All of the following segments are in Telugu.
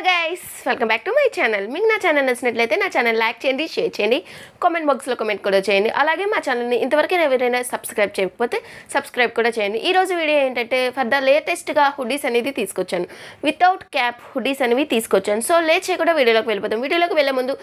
hello guys welcome back to my channel మీకు నా ఛానల్ నచ్చినట్లయితే నా ఛానల్ లైక్ చేయండి షేర్ చేయండి కామెంట్ బాక్స్లో కామెంట్ కూడా చేయండి అలాగే మా ఛానల్ని ఇంతవరకు ఎవరైనా సబ్స్క్రైబ్ చేయకపోతే సబ్స్క్రైబ్ కూడా చేయండి ఈరోజు వీడియో ఏంటంటే ఫర్ ద లేటెస్ట్గా హుడీస్ అనేది తీసుకొచ్చాను వితౌట్ క్యాప్ హుడీస్ అనేవి తీసుకొచ్చాను సో లేట్ చేయకుండా వీడియోలోకి వెళ్ళిపోతాం వీడియోలోకి వెళ్ళే ముందు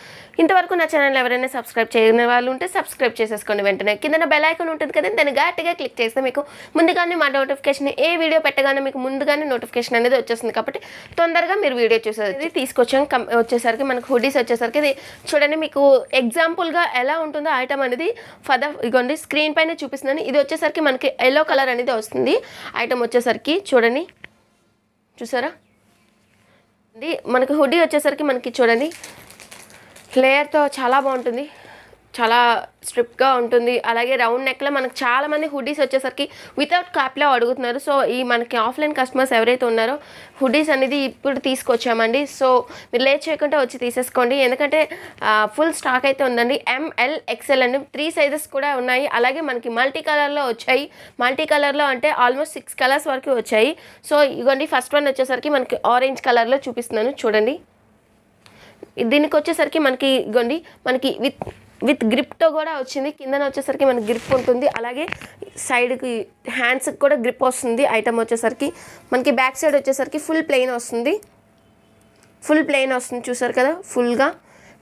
ఇంతవరకు నా ఛానల్ ఎవరైనా సబ్స్క్రైబ్ చేయని వాళ్ళు ఉంటే సబ్స్క్రైబ్ చేసేసుకోండి వెంటనే కింద బెల్ ఐకాన్ ఉంటుంది కదా దాన్ని గట్టిగా క్లిక్ చేస్తే మీకు ముందుగానే మా నోటిఫికేషన్ ఏ వీడియో పెట్టగానే మీకు ముందుగానే నోటిఫికేషన్ అనేది వచ్చేస్తుంది కాబట్టి తొందరగా మీరు వీడియో చూసే ఇది తీసుకొచ్చాం వచ్చేసరికి మనకు హుడీస్ వచ్చేసరికి ఇది చూడండి మీకు ఎగ్జాంపుల్గా ఎలా ఉంటుందో ఐటమ్ అనేది ఫర్ ఇగోండి స్క్రీన్ పైన చూపిస్తున్నాను ఇది వచ్చేసరికి మనకి ఎల్లో కలర్ అనేది వస్తుంది ఐటమ్ వచ్చేసరికి చూడండి చూసారా మనకి హుడీ వచ్చేసరికి మనకి చూడండి లేయర్తో చాలా బాగుంటుంది చాలా స్ట్రిప్గా ఉంటుంది అలాగే రౌండ్ నెక్లో మనకు చాలామంది హుడీస్ వచ్చేసరికి వితౌట్ క్యాప్లో అడుగుతున్నారు సో ఈ మనకి ఆఫ్లైన్ కస్టమర్స్ ఎవరైతే ఉన్నారో హుడీస్ అనేది ఇప్పుడు తీసుకొచ్చామండి సో మీరు లేట్ చేయకుండా వచ్చి తీసేసుకోండి ఎందుకంటే ఫుల్ స్టాక్ అయితే ఉందండి ఎంఎల్ ఎక్సెల్ అండి త్రీ సైజెస్ కూడా ఉన్నాయి అలాగే మనకి మల్టీ కలర్లో వచ్చాయి మల్టీ కలర్లో అంటే ఆల్మోస్ట్ సిక్స్ కలర్స్ వరకు వచ్చాయి సో ఇగోండి ఫస్ట్ వన్ వచ్చేసరికి మనకి ఆరెంజ్ కలర్లో చూపిస్తున్నాను చూడండి దీనికి వచ్చేసరికి మనకి ఇగోండి మనకి విత్ విత్ గ్రిప్తో కూడా వచ్చింది కిందన వచ్చేసరికి మనకి గ్రిప్ ఉంటుంది అలాగే సైడ్కి హ్యాండ్స్కి కూడా గ్రిప్ వస్తుంది ఐటమ్ వచ్చేసరికి మనకి బ్యాక్ సైడ్ వచ్చేసరికి ఫుల్ ప్లెయిన్ వస్తుంది ఫుల్ ప్లెయిన్ వస్తుంది చూసారు కదా ఫుల్గా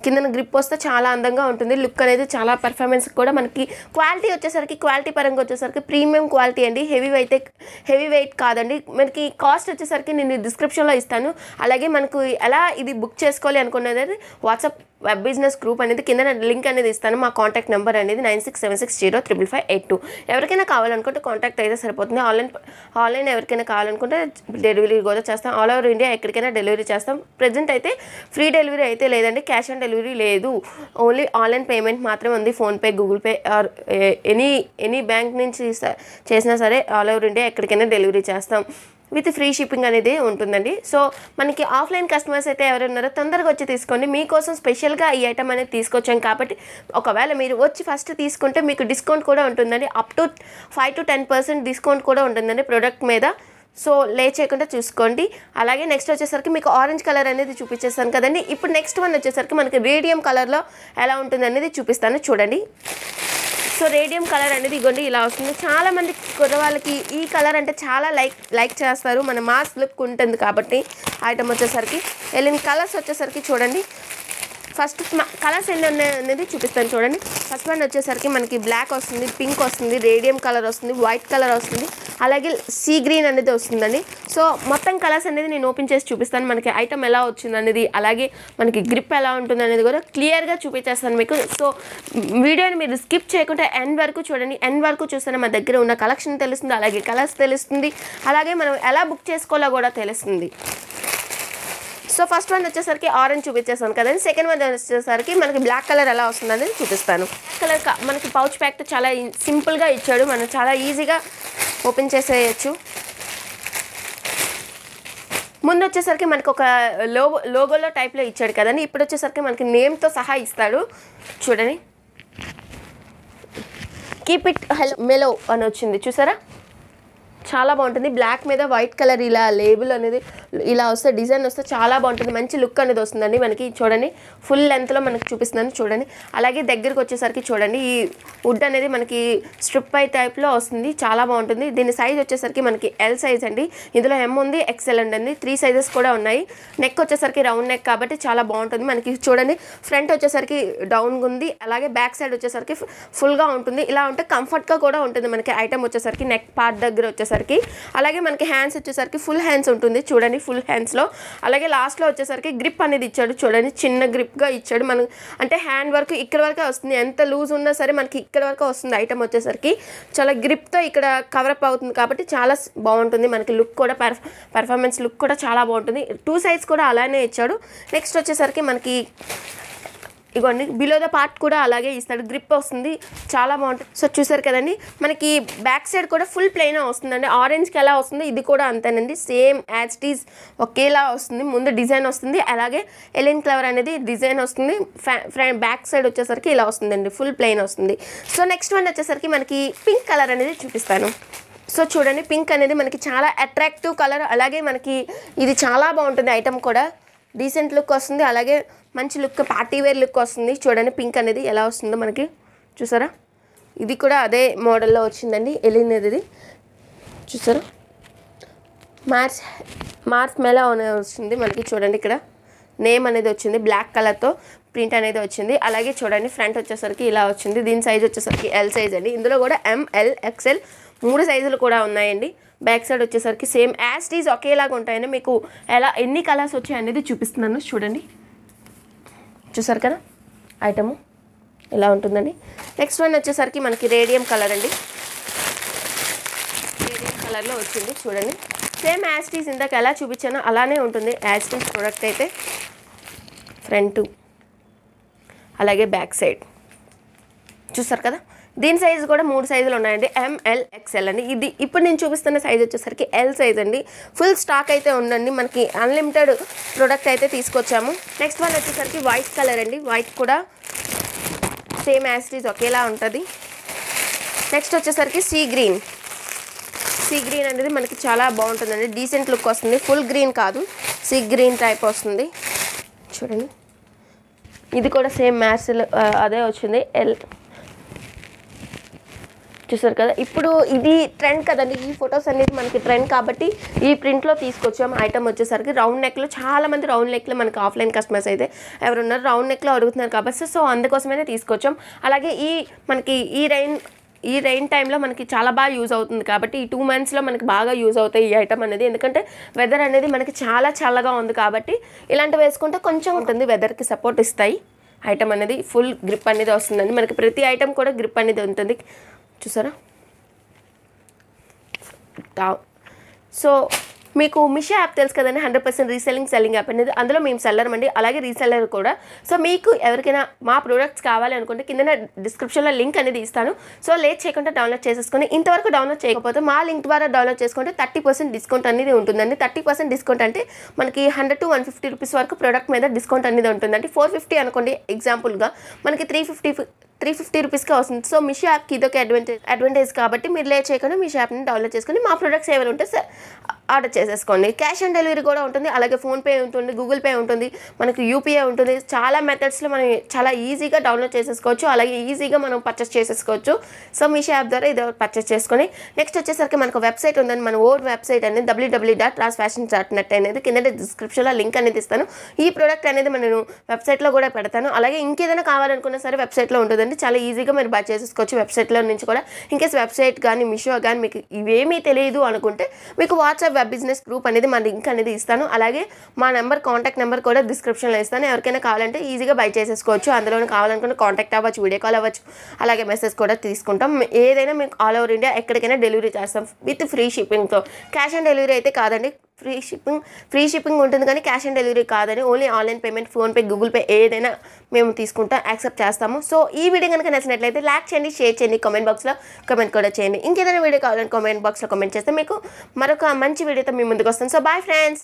కిందన గ్రిప్ వస్తే చాలా అందంగా ఉంటుంది లుక్ అనేది చాలా పర్ఫార్మెన్స్ కూడా మనకి క్వాలిటీ వచ్చేసరికి క్వాలిటీ పరంగా వచ్చేసరికి ప్రీమియం క్వాలిటీ అండి హెవీ అయితే హెవీ వెయిట్ కాదండి మనకి కాస్ట్ వచ్చేసరికి నేను డిస్క్రిప్షన్లో ఇస్తాను అలాగే మనకు ఎలా ఇది బుక్ చేసుకోవాలి అనుకున్నది వాట్సాప్ వెబ్ బిజినెస్ గ్రూప్ అనేది కింద లింక్ అనేది ఇస్తాను మా కాంటాక్ట్ నెంబర్ అనేది nine six seven six zero triple five eight two ఎవరికైనా కావాలనుకుంటే కాంటాక్ట్ అయితే సరిపోతుంది ఆన్లైన్ ఆన్లైన్ ఎవరికైనా కావాలనుకుంటే డెలివరీ కూడా చేస్తాం ఆల్ ఓవర్ ఇండియా ఎక్కడికైనా డెలివరీ చేస్తాం ప్రజెంట్ అయితే ఫ్రీ డెలివరీ అయితే లేదండి క్యాష్ ఆన్ డెలివరీ లేదు ఓన్లీ ఆన్లైన్ పేమెంట్ మాత్రమే ఉంది PhonePe Google Pay or any any bank నుంచి చేసినా సరే ఆల్ ఓవర్ ఇండియా ఎక్కడికైనా డెలివరీ చేస్తాం విత్ ఫ్రీ షిప్పింగ్ అనేది ఉంటుందండి సో మనకి ఆఫ్లైన్ కస్టమర్స్ అయితే ఎవరున్నారో తొందరగా వచ్చి తీసుకోండి మీకోసం స్పెషల్గా ఈ ఐటమ్ అనేది తీసుకొచ్చాం కాబట్టి ఒకవేళ మీరు వచ్చి ఫస్ట్ తీసుకుంటే మీకు డిస్కౌంట్ కూడా ఉంటుందండి up to five to ten percent discount కూడా ఉంటుందండి ప్రోడక్ట్ మీద సో లేచేయకుండా చూసుకోండి అలాగే నెక్స్ట్ వచ్చేసరికి మీకు ఆరెంజ్ కలర్ అనేది చూపించేస్తాను కదండి ఇప్పుడు నెక్స్ట్ వన్ వచ్చేసరికి మనకి రేడియం కలర్లో ఎలా ఉంటుంది అనేది చూపిస్తాను చూడండి సో రేడియం కలర్ అనేది ఇగోండి ఇలా వస్తుంది చాలామంది కుర్రవాళ్ళకి ఈ కలర్ అంటే చాలా లైక్ లైక్ చేస్తారు మన మాస్ లుక్ ఉంటుంది కాబట్టి ఐటమ్ వచ్చేసరికి వెళ్ళిన కలర్స్ వచ్చేసరికి చూడండి ఫస్ట్ కలర్స్ ఎన్ని ఉన్నాయి అనేది చూపిస్తాను చూడండి ఫస్ట్ వన్ వచ్చేసరికి మనకి బ్లాక్ వస్తుంది పింక్ వస్తుంది రేడియం కలర్ వస్తుంది వైట్ కలర్ వస్తుంది అలాగే సీ గ్రీన్ అనేది వస్తుందండి సో మొత్తం కలర్స్ అనేది నేను ఓపెన్ చేసి చూపిస్తాను మనకి ఐటమ్ ఎలా వచ్చింది అనేది అలాగే మనకి గ్రిప్ ఎలా ఉంటుంది అనేది కూడా క్లియర్గా చూపించేస్తాను మీకు సో వీడియోని మీరు స్కిప్ చేయకుండా ఎండ్ వరకు చూడండి ఎండ్ వరకు చూస్తేనే మా దగ్గర ఉన్న కలెక్షన్ తెలుస్తుంది అలాగే కలర్స్ తెలుస్తుంది అలాగే మనం ఎలా బుక్ చేసుకోవాలో కూడా తెలుస్తుంది సో ఫస్ట్ వన్ వచ్చేసరికి ఆరెంజ్ చూపించేస్తాను కదండి సెకండ్ వన్ వచ్చేసరికి మనకి బ్లాక్ కలర్ ఎలా వస్తుందని చూపిస్తాను కలర్ మనకి పౌచ్ ప్యాక్ చాలా సింపుల్గా ఇచ్చాడు మనం చాలా ఈజీగా ఓపెన్ చేసేయచ్చు ముందు వచ్చేసరికి మనకు ఒక లోగో లోగోలో టైప్లో ఇచ్చాడు కదండి ఇప్పుడు వచ్చేసరికి మనకి నేమ్తో సహా ఇస్తాడు చూడండి కీప్ ఇట్ హెల్ మెలో అని వచ్చింది చూసారా చాలా బాగుంటుంది బ్లాక్ మీద వైట్ కలర్ ఇలా లేబుల్ అనేది ఇలా వస్తే డిజైన్ వస్తే చాలా బాగుంటుంది మంచి లుక్ అనేది వస్తుందండి మనకి చూడండి ఫుల్ లెంత్లో మనకి చూపిస్తుందని చూడండి అలాగే దగ్గరికి వచ్చేసరికి చూడండి ఈ వుడ్ అనేది మనకి స్ట్రిప్ అయి టైప్లో వస్తుంది చాలా బాగుంటుంది దీని సైజ్ వచ్చేసరికి మనకి ఎల్ సైజ్ అండి ఇందులో ఎం ఉంది ఎక్సెల్ అండి త్రీ సైజెస్ కూడా ఉన్నాయి నెక్ వచ్చేసరికి రౌండ్ నెక్ కాబట్టి చాలా బాగుంటుంది మనకి చూడండి ఫ్రంట్ వచ్చేసరికి డౌన్ ఉంది అలాగే బ్యాక్ సైడ్ వచ్చేసరికి ఫుల్గా ఉంటుంది ఇలా ఉంటే కంఫర్ట్గా కూడా ఉంటుంది మనకి ఐటమ్ వచ్చేసరికి నెక్ పార్ట్ దగ్గర వచ్చేసరికి వచ్చేసరికి అలాగే మనకి హ్యాండ్స్ వచ్చేసరికి ఫుల్ హ్యాండ్స్ ఉంటుంది చూడండి ఫుల్ హ్యాండ్స్లో అలాగే లాస్ట్లో వచ్చేసరికి గ్రిప్ అనేది ఇచ్చాడు చూడండి చిన్న గ్రిప్గా ఇచ్చాడు మనం అంటే హ్యాండ్ వర్క్ ఇక్కడ వరకే వస్తుంది ఎంత లూజ్ ఉన్నా సరే మనకి ఇక్కడ వరకు వస్తుంది ఐటమ్ వచ్చేసరికి చాలా గ్రిప్తో ఇక్కడ కవరప్ అవుతుంది కాబట్టి చాలా బాగుంటుంది మనకి లుక్ కూడా పర్ఫార్మెన్స్ లుక్ కూడా చాలా బాగుంటుంది టూ సైజ్ కూడా అలానే ఇచ్చాడు నెక్స్ట్ వచ్చేసరికి మనకి ఇగోండి బిలో ద పార్ట్ కూడా అలాగే ఇస్తాడు గ్రిప్ వస్తుంది చాలా బాగుంటుంది సో చూసారు కదండి మనకి బ్యాక్ సైడ్ కూడా ఫుల్ ప్లెయిన్ వస్తుందండి ఆరెంజ్కి ఎలా వస్తుంది ఇది కూడా అంతేనండి సేమ్ యాజ్ టీజ్ ఒకేలా వస్తుంది ముందు డిజైన్ వస్తుంది అలాగే ఎలిన్ క్లవర్ అనేది డిజైన్ వస్తుంది ఫ్రంట్ బ్యాక్ సైడ్ వచ్చేసరికి ఇలా వస్తుందండి ఫుల్ ప్లెయిన్ వస్తుంది సో నెక్స్ట్ వన్ వచ్చేసరికి మనకి పింక్ కలర్ అనేది చూపిస్తాను సో చూడండి పింక్ అనేది మనకి చాలా అట్రాక్టివ్ కలర్ అలాగే మనకి ఇది చాలా బాగుంటుంది ఐటమ్ కూడా డీసెంట్ లుక్ వస్తుంది అలాగే మంచి లుక్ పార్టీ వేర్ లుక్ వస్తుంది చూడండి పింక్ అనేది ఎలా వస్తుందో మనకి చూసారా ఇది కూడా అదే మోడల్లో వచ్చిందండి వెళ్ళినది ఇది చూసారా మార్చ్ మార్చ్ మెలా వస్తుంది వచ్చింది మనకి చూడండి ఇక్కడ నేమ్ అనేది వచ్చింది బ్లాక్ కలర్తో ప్రింట్ అనేది వచ్చింది అలాగే చూడండి ఫ్రంట్ వచ్చేసరికి ఇలా వచ్చింది దీని సైజ్ వచ్చేసరికి ఎల్ సైజ్ అండి ఇందులో కూడా ఎంఎల్ ఎక్స్ఎల్ మూడు సైజులు కూడా ఉన్నాయండి బ్యాక్ సైడ్ వచ్చేసరికి సేమ్ యాజ్ ఈజ్ ఒకేలాగా ఉంటాయని మీకు ఎలా ఎన్ని కలర్స్ వచ్చాయనేది చూపిస్తున్నాను చూడండి చూసారు కదా ఐటము ఇలా ఉంటుందండి నెక్స్ట్ వన్ వచ్చేసరికి మనకి రేడియం కలర్ అండి రేడియం కలర్లో వచ్చింది చూడండి సేమ్ యాస్టీస్ ఇందాక ఎలా చూపించానో అలానే ఉంటుంది యాస్టీస్ ప్రోడక్ట్ అయితే ఫ్రంట్ అలాగే బ్యాక్ సైడ్ చూసారు కదా దీని సైజు కూడా మూడు సైజులు ఉన్నాయండి ఎంఎల్ ఎక్స్ఎల్ అండి ఇది ఇప్పుడు నేను చూపిస్తున్న సైజ్ వచ్చేసరికి ఎల్ సైజ్ అండి ఫుల్ స్టాక్ అయితే ఉందండి మనకి అన్లిమిటెడ్ ప్రొడక్ట్ అయితే తీసుకొచ్చాము నెక్స్ట్ వన్ వచ్చేసరికి వైట్ కలర్ అండి వైట్ కూడా సేమ్ యాసిటీస్ ఒకేలా ఉంటుంది నెక్స్ట్ వచ్చేసరికి సీ గ్రీన్ సీ గ్రీన్ అనేది మనకి చాలా బాగుంటుందండి డీసెంట్ లుక్ వస్తుంది ఫుల్ గ్రీన్ కాదు సీ గ్రీన్ టైప్ వస్తుంది చూడండి ఇది కూడా సేమ్ మ్యాథ్స్ uh, అదే వచ్చింది ఎల్ చూసారు కదా ఇప్పుడు ఇది ట్రెండ్ కదండి ఈ ఫొటోస్ అనేది మనకి ట్రెండ్ కాబట్టి ఈ ప్రింట్లో తీసుకొచ్చాం ఐటమ్ వచ్చేసరికి రౌండ్ నెక్లో చాలా మంది రౌండ్ నెక్లో మనకి ఆఫ్లైన్ కస్టమర్స్ అయితే ఎవరున్నారు రౌండ్ నెక్లో అడుగుతున్నారు కాబట్టి సో అందుకోసమైతే తీసుకొచ్చాం అలాగే ఈ మనకి ఈ రైన్ ఈ రైన్ టైంలో మనకి చాలా బాగా యూజ్ అవుతుంది కాబట్టి ఈ టూ మంత్స్లో మనకి బాగా యూజ్ అవుతాయి ఈ ఐటమ్ అనేది ఎందుకంటే వెదర్ అనేది మనకి చాలా చల్లగా ఉంది కాబట్టి ఇలాంటివి వేసుకుంటే కొంచెం ఉంటుంది వెదర్కి సపోర్ట్ ఇస్తాయి ఐటమ్ అనేది ఫుల్ గ్రిప్ అనేది వస్తుందండి మనకి ప్రతి ఐటమ్ కూడా గ్రిప్ అనేది ఉంటుంది చూసారా సో మీకు మిషో యాప్ తెలుసు కదండి hundred percent reselling selling app అనేది అందులో మేము సెల్లర్ అండి అలాగే రీసెల్లర్ కూడా సో మీకు ఎవరికైనా మా ప్రొడక్ట్స్ కావాలి అనుకుంటే కింద డిస్క్రిప్షన్లో లింక్ అనేది ఇస్తాను సో లేట్ చేయకుండా డౌన్లోడ్ చేసేసుకొని ఇంతవరకు డౌన్లోడ్ చేయకపోతే మా లింక్ ద్వారా డౌన్లోడ్ చేసుకుంటే థర్టీ పర్సెంట్ డిస్కౌంట్ అనేది ఉంటుందండి థర్టీ పర్సెంట్ డిస్కౌంట్ అంటే మనకి hundred to one fifty rupees వరకు ప్రోడక్ట్ మీద డిస్కౌంట్ అనేది ఉంటుందండి ఫోర్ ఫిఫ్టీ అనుకోండి ఎగ్జాంపుల్గా మనకి త్రీ ఫిఫ్టీ త్రీ ఫిఫ్టీ రూపీస్గా వస్తుంది సో మిషో యాప్కి ఇదొక అడ్వాంటేజ్ అడ్వాంటేజ్ కాబట్టి మీరు లే చేయకుండా మీ యాప్ని డౌన్లోడ్ చేసుకుని మా ప్రొడక్ట్స్ ఏమైనా ఉంటే ఆర్డర్ చేసేసుకోండి క్యాష్ ఆన్ డెలివరీ కూడా ఉంటుంది అలాగే ఫోన్పే ఉంటుంది గూగుల్ పే ఉంటుంది మనకు యూపీఐ ఉంటుంది చాలా మెథడ్స్లో మనం చాలా ఈజీగా డౌన్లోడ్ చేసేసుకోవచ్చు అలాగే ఈజీగా మనం పర్చేస్ చేసేసుకోవచ్చు సో మీషో యాప్ ద్వారా ఇది పర్చేస్ చేసుకొని నెక్స్ట్ వచ్చేసరికి మనకు వెబ్సైట్ ఉందని మన ఓన్ వెబ్సైట్ అనేది WWW dot Raas fashion dot net అనేది కింద డిస్క్రిప్షన్లో లింక్ అనేది ఇస్తాను ఈ ప్రోడక్ట్ అనేది నేను వెబ్సైట్లో కూడా పెడతాను అలాగే ఇంకేదైనా కావాలనుకున్నా సరే వెబ్సైట్లో ఉంటుందండి చాలా ఈజీగా మీరు బై చేసేసుకోవచ్చు వెబ్సైట్లో నుంచి కూడా ఇన్కేస్ వెబ్సైట్ కానీ మీషో కానీ మీకు ఇవేమీ తెలియదు అనుకుంటే మీకు వాట్సాప్ వెబ్ బిజినెస్ గ్రూప్ అనేది మన లింక్ అనేది ఇస్తాను అలాగే మా నెంబర్ కాంటాక్ట్ నెంబర్ కూడా డిస్క్రిప్షన్లో ఇస్తాను ఎవరికైనా కావాలంటే ఈజీగా బై చేసేసుకోవచ్చు అందులోనే కావాలనుకుంటే కాంటాక్ట్ అవ్వచ్చు వీడియో కాల్ అవ్వచ్చు అలాగే మెసేజ్ కూడా తీసుకుంటాం ఏదైనా మీకు ఆల్ ఓవర్ ఇండియా ఎక్కడికైనా డెలివరీ చేస్తాం విత్ ఫ్రీ షిప్పింగ్తో క్యాష్ ఆన్ డెలివరీ అయితే కాదండి ఫ్రీ షిప్పింగ్ ఫ్రీ షిప్పింగ్ ఉంటుంది కానీ క్యాష్ ఆన్ డెలివరీ కాదని only online payment PhonePe Google Pay ఏదైనా మేము తీసుకుంటాం యాక్సెప్ట్ చేస్తాము సో ఈ వీడియో కనుక నచ్చినట్లయితే లైక్ చేయండి షేర్ చేయండి కామెంట్ బాక్స్లో కామెంట్ కూడా చేయండి ఇంకేదైనా వీడియో కావాలని కామెంట్ బాక్స్లో కమెంట్ చేస్తే మీకు మరొక మంచి వీడియోతో మీ ముందుకు వస్తాం సో బాయ్ ఫ్రెండ్స్